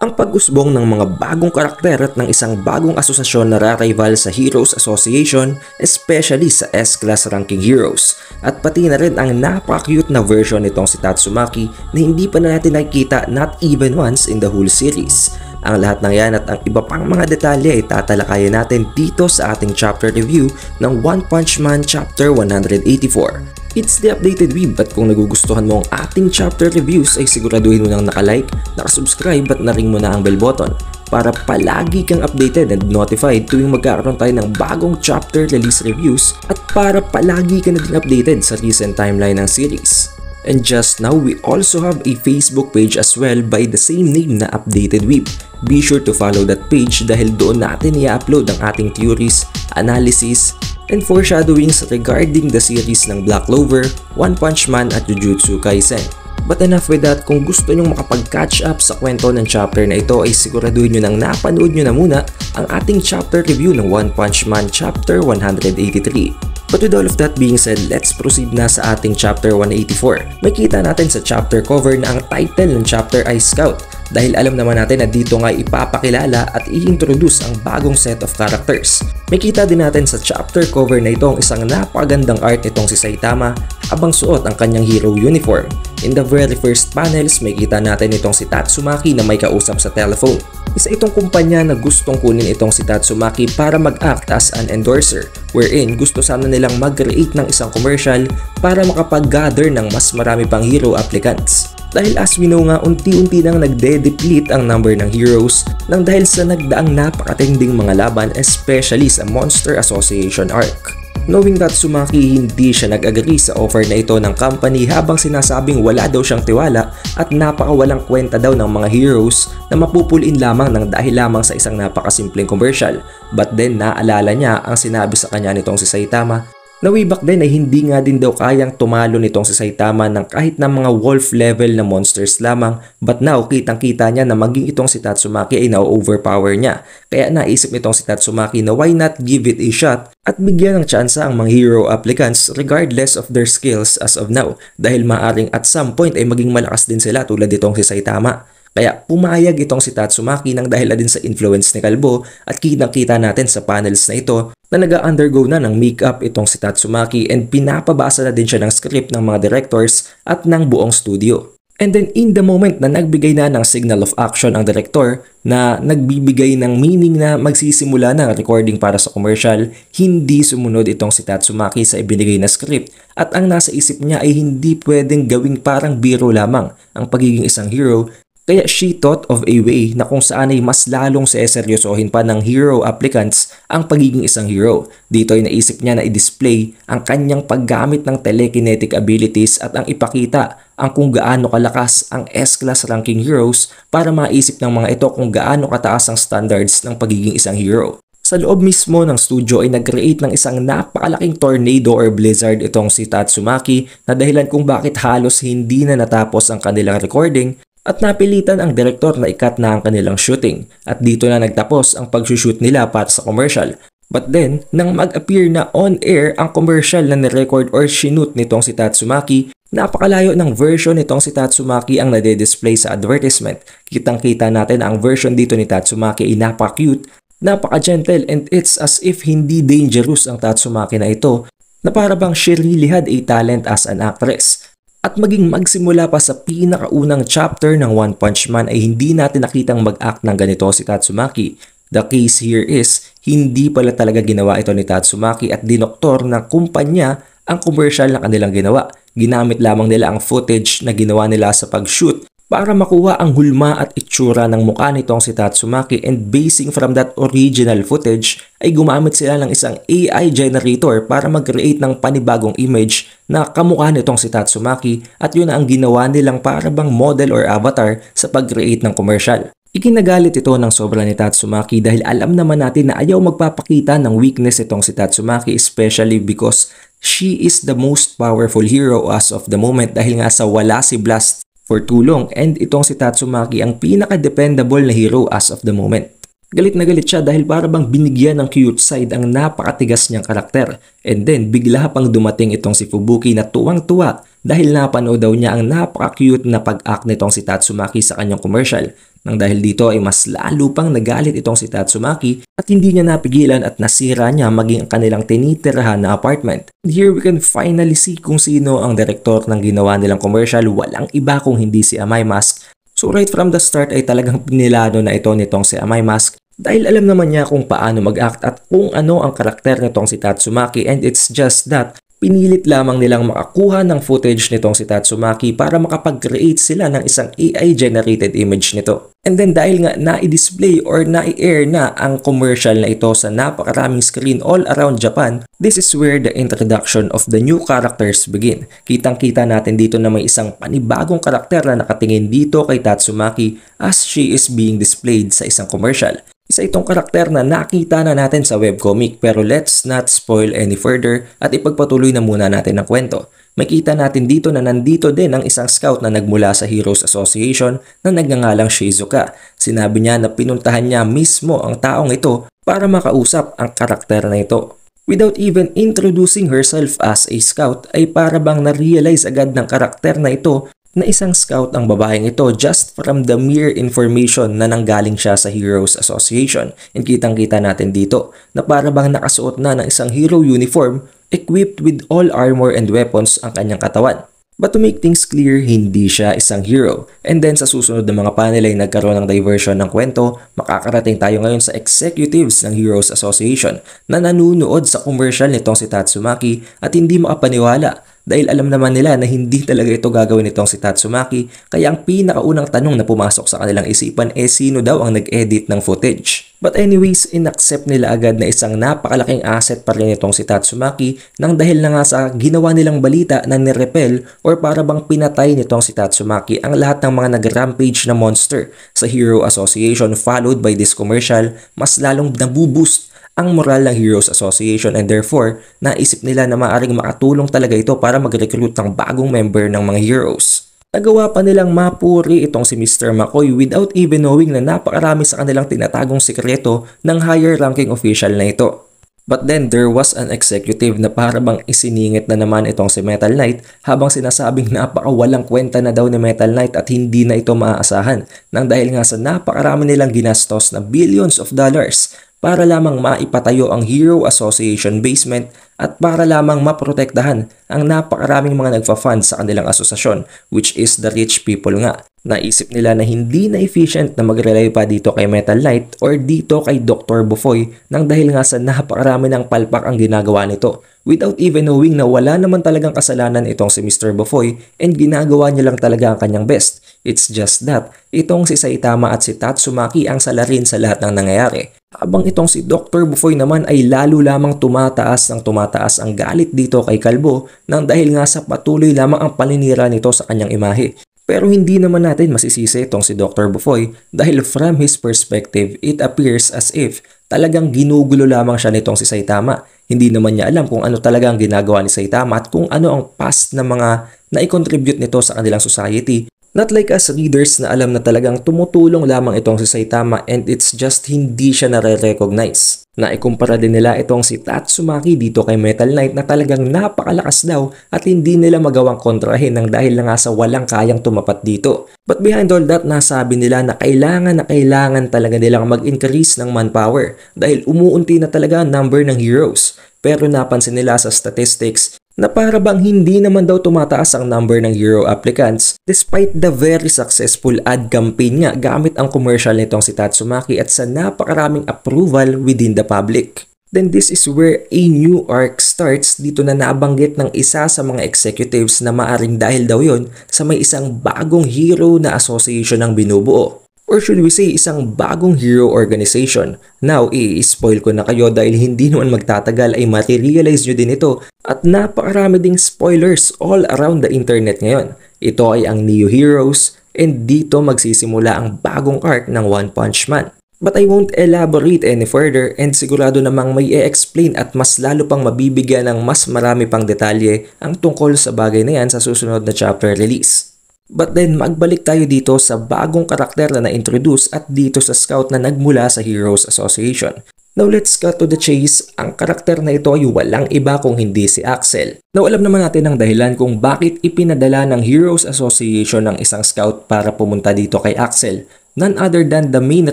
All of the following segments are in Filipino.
ang pag-usbong ng mga bagong karakter at ng isang bagong asosasyon na rarival sa Heroes Association, especially sa S-Class Ranking Heroes, at pati na rin ang napaka-cute na version nitong si Tatsumaki na hindi pa na natin nakikita not even once in the whole series. Ang lahat ng yan at ang iba pang mga detalye ay tatalakayan natin dito sa ating chapter review ng One Punch Man Chapter 184. It's the updated weeb at kung nagugustuhan mo ang ating chapter reviews ay siguraduhin mo nang nakalike, nakasubscribe at naring mo na ang bell button para palagi kang updated and notified tuwing magkakaroon tayo ng bagong chapter release reviews at para palagi ka na updated sa recent timeline ng series. And just now, we also have a Facebook page as well by the same name na Updated Whip. Be sure to follow that page dahil doon natin i-upload ang ating theories, analysis, and foreshadowings regarding the series ng Black Clover, One Punch Man at Jujutsu Kaisen. But enough with that, kung gusto nyong makapag-catch up sa kwento ng chapter na ito ay siguraduhin nyo nang napanood nyo na muna ang ating chapter review ng One Punch Man Chapter 183. But with all of that being said, let's proceed na sa ating chapter 184. Makita natin sa chapter cover na ang title ng chapter ay Scout dahil alam naman natin na dito nga ipapakilala at i-introduce ang bagong set of characters. Makita din natin sa chapter cover na ito ang isang napagandang art nitong si Saitama habang suot ang kanyang hero uniform. In the very first panels, makita natin itong si Tatsumaki na may kausap sa telephone sa itong kumpanya na gustong kunin itong si Tatsumaki para mag-act as an endorser wherein gusto sana nilang mag-create ng isang commercial para makapag-gather ng mas marami pang hero applicants. Dahil as we know nga unti-unti nang nagde-deplete ang number ng heroes nang dahil sa nagdaang napakatinding mga laban especially sa Monster Association arc. Knowing that Sumaki hindi siya nag-agree sa offer na ito ng company habang sinasabing wala daw siyang tiwala at napakawalang kwenta daw ng mga heroes na mapupulin lamang ng dahil lamang sa isang napakasimpleng commercial. But then naalala niya ang sinabi sa kanya nitong si Saitama na back din ay hindi nga din daw kayang tumalo nitong si Saitama ng kahit na mga wolf level na monsters lamang but now kitang kita niya na maging itong si Tatsumaki ay na-overpower niya. Kaya naisip nitong si Tatsumaki na why not give it a shot at bigyan ng tsansa ang mga hero applicants regardless of their skills as of now dahil maaring at some point ay maging malakas din sila tulad itong si Saitama. Kaya pumayag itong si Tatsumaki nang dahil din sa influence ni Kalbo at kinakita natin sa panels na ito na nag-undergo na ng makeup itong si Tatsumaki and pinapabasa na din siya ng script ng mga directors at ng buong studio. And then in the moment na nagbigay na ng signal of action ang director na nagbibigay ng meaning na magsisimula na ang recording para sa commercial, hindi sumunod itong si Tatsumaki sa ibinigay na script at ang nasa isip niya ay hindi pwedeng gawing parang biro lamang ang pagiging isang hero kaya she thought of a way na kung saan ay mas lalong seseryosohin pa ng hero applicants ang pagiging isang hero. Dito ay naisip niya na i-display ang kanyang paggamit ng telekinetic abilities at ang ipakita ang kung gaano kalakas ang S-class ranking heroes para maisip ng mga ito kung gaano kataas ang standards ng pagiging isang hero. Sa loob mismo ng studio ay nag-create ng isang napakalaking tornado or blizzard itong si Tatsumaki na dahilan kung bakit halos hindi na natapos ang kanilang recording at napilitan ang direktor na ikat na ang kanilang shooting at dito na nagtapos ang pagsushoot nila para sa commercial. But then, nang mag-appear na on-air ang commercial na nirecord or sinut nitong si Tatsumaki, napakalayo ng version nitong si Tatsumaki ang nade-display sa advertisement. Kitang-kita natin ang version dito ni Tatsumaki ay napaka-cute, napaka-gentle and it's as if hindi dangerous ang Tatsumaki na ito na para bang she really had a talent as an actress. At maging magsimula pa sa pinakaunang chapter ng One Punch Man ay hindi natin nakitang mag-act ng ganito si Tatsumaki. The case here is, hindi pala talaga ginawa ito ni Tatsumaki at dinoktor ng kumpanya ang commercial na kanilang ginawa. Ginamit lamang nila ang footage na ginawa nila sa pag-shoot para makuha ang hulma at itsura ng mukha nitong si Tatsumaki and basing from that original footage ay gumamit sila ng isang AI generator para mag-create ng panibagong image na kamukha nitong si Tatsumaki at yun ang ginawa nilang para bang model or avatar sa pag-create ng commercial. Ikinagalit ito ng sobra ni Tatsumaki dahil alam naman natin na ayaw magpapakita ng weakness itong si Tatsumaki especially because she is the most powerful hero as of the moment dahil nga sa wala si Blast for tulong and itong si Tatsumaki ang pinaka-dependable na hero as of the moment. Galit na galit siya dahil para bang binigyan ng cute side ang napakatigas niyang karakter. And then bigla pang dumating itong si Fubuki na tuwang-tuwa dahil napanood daw niya ang napaka-cute na pag-act nitong si Tatsumaki sa kanyang commercial. Nang dahil dito ay mas lalo pang nagalit itong si Tatsumaki at hindi niya napigilan at nasira niya maging ang kanilang tinitirahan na apartment. And here we can finally see kung sino ang direktor ng ginawa nilang commercial walang iba kung hindi si Amay Mask. So right from the start ay talagang pinilano na ito nitong si Amay Mask dahil alam naman niya kung paano mag-act at kung ano ang karakter nitong si Tatsumaki and it's just that Pinilit lamang nilang makakuha ng footage nitong si Tatsumaki para makapag-create sila ng isang AI-generated image nito. And then dahil nga na-display or na-air na ang commercial na ito sa napakaraming screen all around Japan, this is where the introduction of the new characters begin. Kitang-kita natin dito na may isang panibagong karakter na nakatingin dito kay Tatsumaki as she is being displayed sa isang commercial. Isa itong karakter na nakita na natin sa webcomic pero let's not spoil any further at ipagpatuloy na muna natin ang kwento makita natin dito na nandito din ang isang scout na nagmula sa Heroes Association na nagngangalang Shizuka. Sinabi niya na pinuntahan niya mismo ang taong ito para makausap ang karakter na ito. Without even introducing herself as a scout ay para bang na-realize agad ng karakter na ito na isang scout ang babaeng ito just from the mere information na nanggaling siya sa Heroes Association. And kitang-kita natin dito na para bang nakasuot na ng isang hero uniform equipped with all armor and weapons ang kanyang katawan. But to make things clear, hindi siya isang hero. And then sa susunod na mga panel ay nagkaroon ng diversion ng kwento, makakarating tayo ngayon sa executives ng Heroes Association na nanunood sa commercial nitong si Tatsumaki at hindi makapaniwala dahil alam naman nila na hindi talaga ito gagawin nitong si Tatsumaki kaya ang pinakaunang tanong na pumasok sa kanilang isipan ay eh, sino daw ang nag-edit ng footage. But anyways, inaccept nila agad na isang napakalaking asset pa rin itong si Tatsumaki nang dahil na nga sa ginawa nilang balita na nirepel or para bang pinatay nitong si Tatsumaki ang lahat ng mga nag-rampage na monster sa Hero Association followed by this commercial, mas lalong nabuboost ang moral ng Heroes Association and therefore, naisip nila na maaaring makatulong talaga ito para mag-recruit ng bagong member ng mga heroes. Nagawa pa nilang mapuri itong si Mr. McCoy without even knowing na napakarami sa kanilang tinatagong sikreto ng higher ranking official na ito. But then there was an executive na para isiningit na naman itong si Metal Knight habang sinasabing napakawalang kwenta na daw ni Metal Knight at hindi na ito maaasahan nang dahil nga sa napakarami nilang ginastos na billions of dollars para lamang maipatayo ang Hero Association basement at para lamang maprotektahan ang napakaraming mga nagfa-fund sa kanilang asosasyon which is the rich people nga. Naisip nila na hindi na efficient na mag-rely pa dito kay Metal Light or dito kay Dr. Bofoy nang dahil nga sa napakarami ng palpak ang ginagawa nito without even knowing na wala naman talagang kasalanan itong si Mr. Bofoy and ginagawa niya lang talaga ang kanyang best. It's just that itong si Saitama at si Tatsumaki ang salarin sa lahat ng nangyayari habang itong si Dr. Bufoy naman ay lalo lamang tumataas ng tumataas ang galit dito kay Kalbo nang dahil nga sa patuloy lamang ang paninira nito sa kanyang imahe. Pero hindi naman natin masisisi itong si Dr. Bufoy dahil from his perspective, it appears as if talagang ginugulo lamang siya nitong si Saitama. Hindi naman niya alam kung ano talaga ang ginagawa ni Saitama at kung ano ang past na mga naikontribute nito sa kanilang society Not like us readers na alam na talagang tumutulong lamang itong si Saitama and it's just hindi siya nare-recognize. Naikumpara din nila itong si Tatsumaki dito kay Metal Knight na talagang napakalakas daw at hindi nila magawang kontrahin ng dahil na nga sa walang kayang tumapat dito. But behind all that, nasabi nila na kailangan na kailangan talaga nilang mag-increase ng manpower dahil umuunti na talaga ang number ng heroes. Pero napansin nila sa statistics na para bang hindi naman daw tumataas ang number ng Euro applicants despite the very successful ad campaign nga gamit ang commercial nitong si Tatsumaki at sa napakaraming approval within the public. Then this is where a new arc starts dito na nabanggit ng isa sa mga executives na maaring dahil daw yon sa may isang bagong hero na association ang binubuo. Or should we say isang bagong hero organization? Now, i-spoil ko na kayo dahil hindi naman magtatagal ay materialize nyo din ito at napakarami ding spoilers all around the internet ngayon. Ito ay ang Neo Heroes and dito magsisimula ang bagong arc ng One Punch Man. But I won't elaborate any further and sigurado namang may e-explain at mas lalo pang mabibigyan ng mas marami pang detalye ang tungkol sa bagay na yan sa susunod na chapter release. But then magbalik tayo dito sa bagong karakter na na-introduce at dito sa scout na nagmula sa Heroes Association. Now let's cut to the chase, ang karakter na ito ay walang iba kung hindi si Axel. Now alam naman natin ang dahilan kung bakit ipinadala ng Heroes Association ng isang scout para pumunta dito kay Axel none other than the main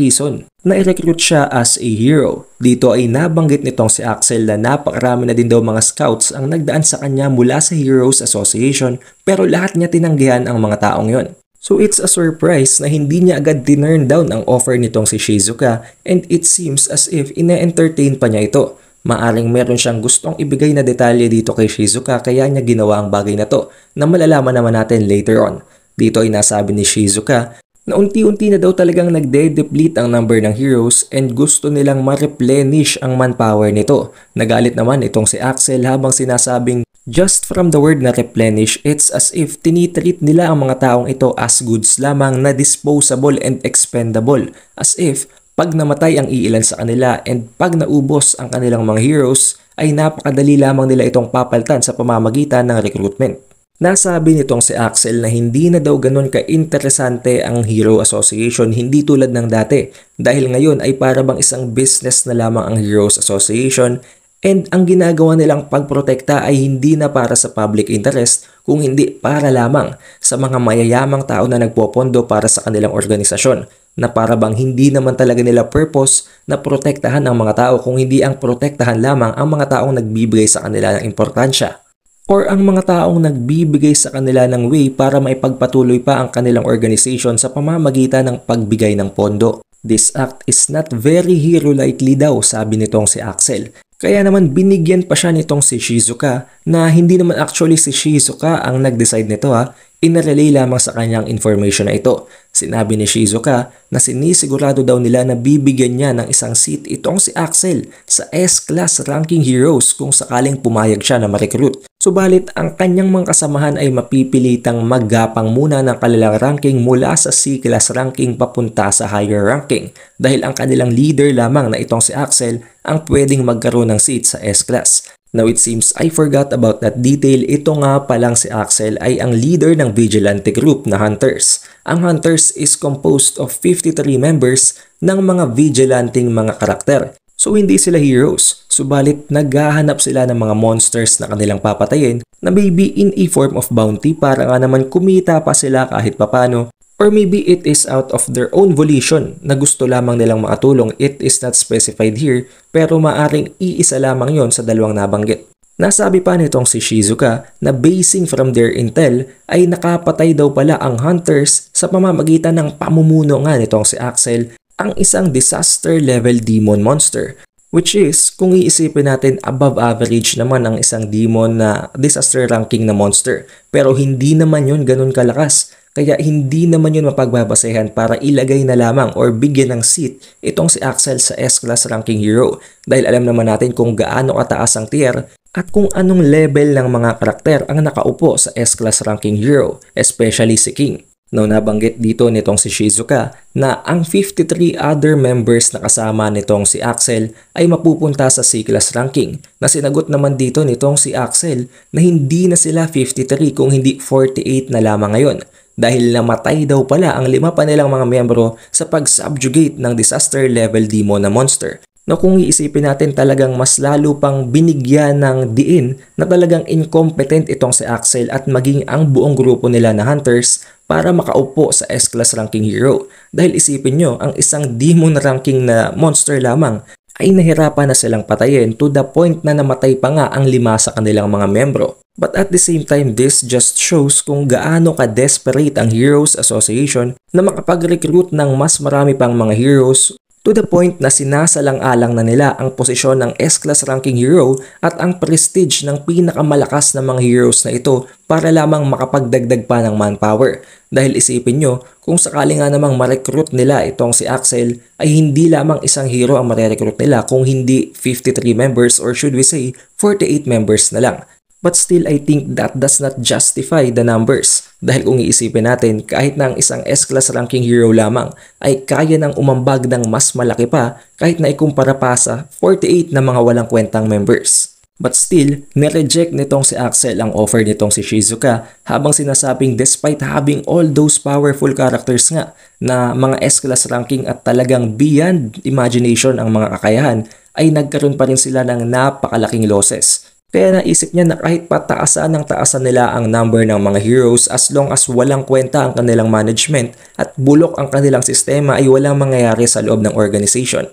reason na i-recruit siya as a hero. Dito ay nabanggit nitong si Axel na napakarami na din daw mga scouts ang nagdaan sa kanya mula sa Heroes Association pero lahat niya tinanggihan ang mga taong yon. So it's a surprise na hindi niya agad tinurn down ang offer nitong si Shizuka and it seems as if ine-entertain pa niya ito. Maaring meron siyang gustong ibigay na detalye dito kay Shizuka kaya niya ginawa ang bagay na to na malalaman naman natin later on. Dito ay nasabi ni Shizuka na unti-unti na daw talagang nagde-deplete ang number ng heroes and gusto nilang ma-replenish ang manpower nito. Nagalit naman itong si Axel habang sinasabing Just from the word na replenish, it's as if tinitreat nila ang mga taong ito as goods lamang na disposable and expendable. As if, pag namatay ang iilan sa kanila and pag naubos ang kanilang mga heroes, ay napakadali lamang nila itong papaltan sa pamamagitan ng recruitment. Nasabi nitong si Axel na hindi na daw ganun ka-interesante ang Hero Association hindi tulad ng dati dahil ngayon ay para bang isang business na lamang ang Heroes Association and ang ginagawa nilang pagprotekta ay hindi na para sa public interest kung hindi para lamang sa mga mayayamang tao na nagpopondo para sa kanilang organisasyon na para bang hindi naman talaga nila purpose na protektahan ang mga tao kung hindi ang protektahan lamang ang mga taong nagbibigay sa kanila ng importansya or ang mga taong nagbibigay sa kanila ng way para maipagpatuloy pa ang kanilang organization sa pamamagitan ng pagbigay ng pondo. This act is not very hero-likely daw sabi nitong si Axel. Kaya naman binigyan pa siya nitong si Shizuka na hindi naman actually si Shizuka ang nag-decide nito ha, inarelay lamang sa kanyang information na ito. Sinabi ni Shizuka na sinisigurado daw nila na bibigyan niya ng isang seat itong si Axel sa S-Class Ranking Heroes kung sakaling pumayag siya na ma-recruit. Subalit ang kanyang mga kasamahan ay mapipilitang maggapang muna ng kanilang ranking mula sa C-class ranking papunta sa higher ranking dahil ang kanilang leader lamang na itong si Axel ang pwedeng magkaroon ng seat sa S-class. Now it seems I forgot about that detail, ito nga palang si Axel ay ang leader ng vigilante group na Hunters. Ang Hunters is composed of 53 members ng mga vigilanting mga karakter So hindi sila heroes, subalit naghahanap sila ng mga monsters na kanilang papatayin na maybe in a form of bounty para nga naman kumita pa sila kahit papano or maybe it is out of their own volition na gusto lamang nilang makatulong. It is not specified here pero maaring iisa lamang yon sa dalawang nabanggit. Nasabi pa nitong si Shizuka na basing from their intel ay nakapatay daw pala ang hunters sa pamamagitan ng pamumuno nga nitong si Axel ang isang disaster level demon monster. Which is, kung iisipin natin, above average naman ang isang demon na disaster ranking na monster. Pero hindi naman yun ganun kalakas. Kaya hindi naman yun mapagbabasehan para ilagay na lamang or bigyan ng seat itong si Axel sa S-Class ranking hero dahil alam naman natin kung gaano kataas ang tier at kung anong level ng mga karakter ang nakaupo sa S-Class ranking hero, especially si King. No nabanggit dito nitong si Shizuka na ang 53 other members na kasama nitong si Axel ay mapupunta sa C-class ranking na sinagot naman dito nitong si Axel na hindi na sila 53 kung hindi 48 na lamang ngayon dahil namatay daw pala ang lima pa nilang mga miyembro sa pag-subjugate ng disaster level demon na monster na kung iisipin natin talagang mas lalo pang binigyan ng diin na talagang incompetent itong si Axel at maging ang buong grupo nila na hunters para makaupo sa S-class ranking hero. Dahil isipin nyo, ang isang demon ranking na monster lamang ay nahirapan na silang patayin to the point na namatay pa nga ang lima sa kanilang mga membro. But at the same time, this just shows kung gaano ka-desperate ang Heroes Association na makapag-recruit ng mas marami pang mga heroes to the point na sinasalang-alang na nila ang posisyon ng S-class ranking hero at ang prestige ng pinakamalakas na mga heroes na ito para lamang makapagdagdag pa ng manpower. Dahil isipin nyo, kung sakali nga namang marecruit nila itong si Axel, ay hindi lamang isang hero ang marecruit nila kung hindi 53 members or should we say 48 members na lang. But still I think that does not justify the numbers. Dahil kung iisipin natin, kahit na ang isang S-class ranking hero lamang ay kaya ng umambag ng mas malaki pa kahit na ikumpara pa sa 48 na mga walang kwentang members. But still, nireject nitong si Axel ang offer nitong si Shizuka habang sinasabing despite having all those powerful characters nga na mga S-class ranking at talagang beyond imagination ang mga kakayahan ay nagkaroon pa rin sila ng napakalaking losses kaya naisip niya na kahit pataasan ng taasan nila ang number ng mga heroes as long as walang kwenta ang kanilang management at bulok ang kanilang sistema ay walang mangyayari sa loob ng organization.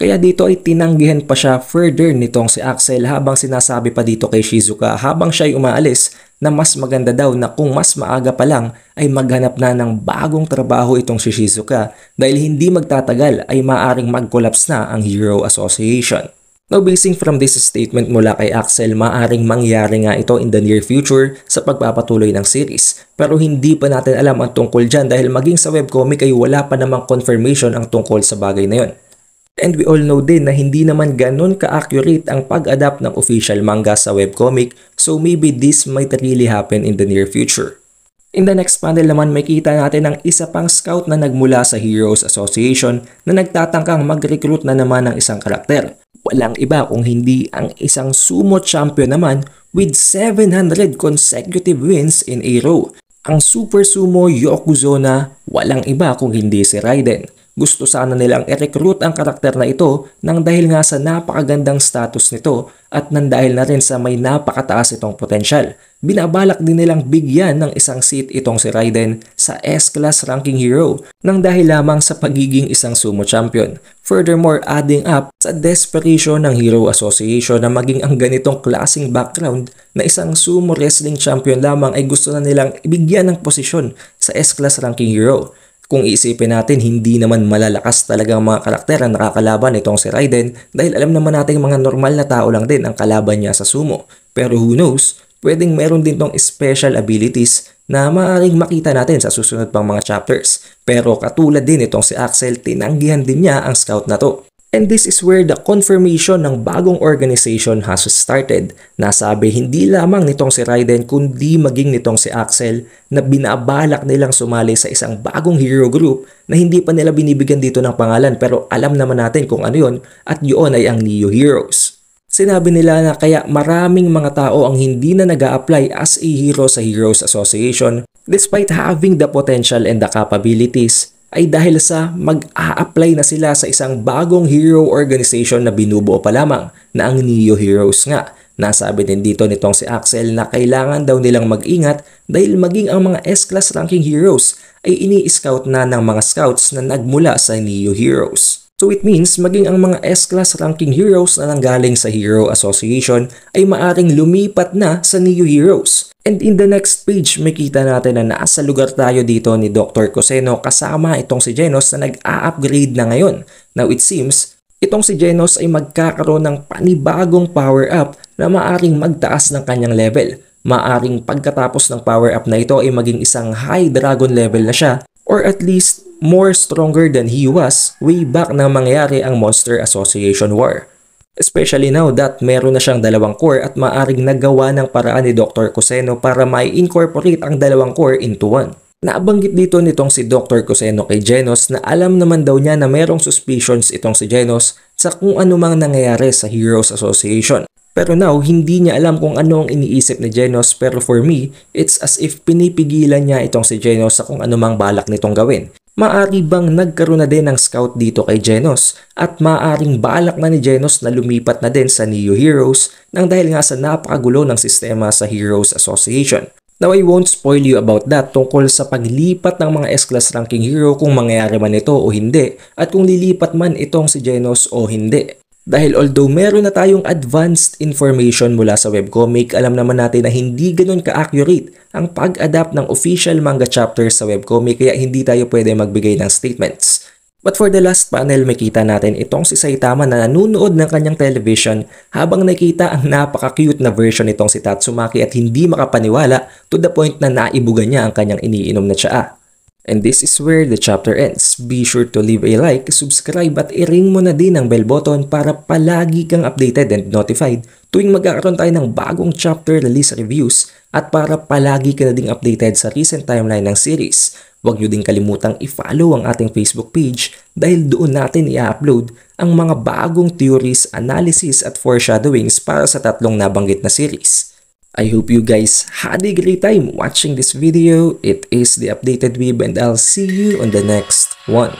Kaya dito ay tinanggihan pa siya further nitong si Axel habang sinasabi pa dito kay Shizuka habang siya ay umaalis na mas maganda daw na kung mas maaga pa lang ay maghanap na ng bagong trabaho itong si Shizuka dahil hindi magtatagal ay maaring mag-collapse na ang Hero Association. Now basing from this statement mula kay Axel, maaring mangyari nga ito in the near future sa pagpapatuloy ng series. Pero hindi pa natin alam ang tungkol dyan dahil maging sa webcomic ay wala pa namang confirmation ang tungkol sa bagay na yon. And we all know din na hindi naman ganun ka-accurate ang pag-adapt ng official manga sa webcomic so maybe this might really happen in the near future. In the next panel naman makita natin ang isa pang scout na nagmula sa Heroes Association na nagtatangkang mag-recruit na naman ng isang karakter. Walang iba kung hindi ang isang sumo champion naman with 700 consecutive wins in a row. Ang super sumo Yokozuna, walang iba kung hindi si Raiden. Gusto sana nilang i-recruit ang karakter na ito nang dahil nga sa napakagandang status nito at nandahil na rin sa may napakataas itong potensyal. Binabalak din nilang bigyan ng isang seat itong si Raiden sa S-Class Ranking Hero nang dahil lamang sa pagiging isang sumo champion. Furthermore, adding up sa desperation ng Hero Association na maging ang ganitong klasing background na isang sumo wrestling champion lamang ay gusto na nilang ibigyan ng posisyon sa S-Class Ranking Hero. Kung iisipin natin, hindi naman malalakas talaga ang mga karakter na nakakalaban itong si Raiden dahil alam naman natin mga normal na tao lang din ang kalaban niya sa sumo. Pero who knows, pwedeng meron din tong special abilities na maaaring makita natin sa susunod pang mga chapters. Pero katulad din itong si Axel, tinanggihan din niya ang scout na to. And this is where the confirmation ng bagong organization has started. Nasabi hindi lamang nitong si Raiden kundi maging nitong si Axel na binabalak nilang sumali sa isang bagong hero group na hindi pa nila binibigyan dito ng pangalan pero alam naman natin kung ano yon at yun ay ang Neo Heroes. Sinabi nila na kaya maraming mga tao ang hindi na nag apply as a hero sa Heroes Association despite having the potential and the capabilities ay dahil sa mag-a-apply na sila sa isang bagong hero organization na binubuo pa lamang na ang Neo Heroes nga. Nasabi din dito nitong si Axel na kailangan daw nilang mag-ingat dahil maging ang mga S-class ranking heroes ay ini-scout na ng mga scouts na nagmula sa Neo Heroes. So it means maging ang mga S-class ranking heroes na nanggaling sa Hero Association ay maaring lumipat na sa new heroes. And in the next page, makita natin na nasa lugar tayo dito ni Dr. Coseno kasama itong si Genos na nag-a-upgrade na ngayon. Now it seems, itong si Genos ay magkakaroon ng panibagong power-up na maaring magtaas ng kanyang level. Maaring pagkatapos ng power-up na ito ay maging isang high dragon level na siya or at least more stronger than he was way back nang mangyari ang Monster Association War. Especially now that meron na siyang dalawang core at maaring naggawa ng paraan ni Dr. Coseno para may incorporate ang dalawang core into one. Naabanggit dito nitong si Dr. Coseno kay Genos na alam naman daw niya na merong suspicions itong si Genos sa kung ano nangyayari sa Heroes Association. Pero now, hindi niya alam kung ano ang iniisip ni Genos pero for me, it's as if pinipigilan niya itong si Genos sa kung anumang balak nitong gawin. Maari bang nagkaroon na din ng scout dito kay Genos at maaring balak na ni Genos na lumipat na din sa Neo Heroes nang dahil nga sa napakagulo ng sistema sa Heroes Association. Now I won't spoil you about that tungkol sa paglipat ng mga S-class ranking hero kung mangyayari man ito o hindi at kung lilipat man itong si Genos o hindi. Dahil although meron na tayong advanced information mula sa webcomic, alam naman natin na hindi ganun ka-accurate ang pag-adapt ng official manga chapters sa webcomic kaya hindi tayo pwede magbigay ng statements. But for the last panel, makita natin itong si Saitama na nanunood ng kanyang television habang nakita ang napaka-cute na version nitong si Tatsumaki at hindi makapaniwala to the point na naibuga niya ang kanyang iniinom na tsaa. And this is where the chapter ends. Be sure to leave a like, subscribe at i-ring mo na din ang bell button para palagi kang updated and notified tuwing magkakaroon tayo ng bagong chapter release reviews at para palagi ka na ding updated sa recent timeline ng series. Huwag nyo din kalimutang i-follow ang ating Facebook page dahil doon natin i-upload ang mga bagong theories, analysis at foreshadowings para sa tatlong nabanggit na series. I hope you guys had a great time watching this video. It is the updated web and I'll see you on the next one.